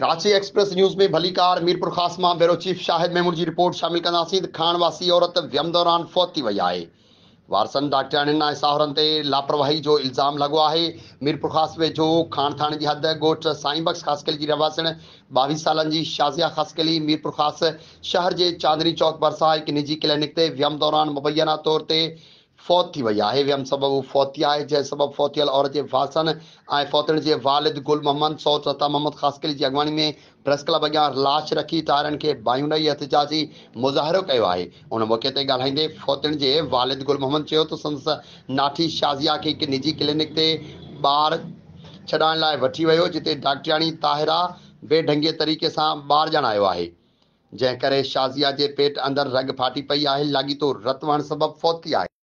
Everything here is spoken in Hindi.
कराची एक्सप्रेस न्यूज़ में भली कार मीरपुर ख़ास मां बेरो चीफ शाहिद महमूद की रिपोर्ट शामिल कंदासीं त खाण वासी औरत व्यम दौरान फौत वही है वारसन वारसनि डॉक्टरनि ऐं लापरवाही जो इल्ज़ाम लगो है मीरपुर ख़ास वेझो खान थाणे जी हद ॻोठ साईं बख्श ख़ासकली जी रवासण ॿावीह सालनि शाज़िया ख़ासकली मीरपुर ख़ास शहर के चांदनी चौक भरसा एक निजी क्लिनिक ते व्यम दौरान मुबैना तौर पर फ़ौतिव आहे वियमि सबबु फ़ौती आहे जंहिं सबब फ़ौतियल औरत जे फासन ऐं फ़ौतण जे वालिद गुल मोहम्मद सौत सता मोहम्मद ख़ासकली जी अॻवाणी में प्रेस क्लब अॻियां लाश रखी तारनि के बायूनई एहतजाजी मुज़ाहिरो कयो आहे उन मौक़े ते ॻाल्हाईंदे फ़ौतण जे वालिद गुल मोहम्मद चयो त तो संदसि नाठी शाज़िया के एक निजी क्लिनिक ते ॿार छॾाइण लाइ वठी वियो जिते डॉक्टरयाणी ताहिरा बेढंगे तरीक़े सां ॿार ॼाणायो आहे जंहिं करे शाज़िया जे पेट अंदर रग फाटी पई आहे तो रत वहण सबब फ़ौती आहे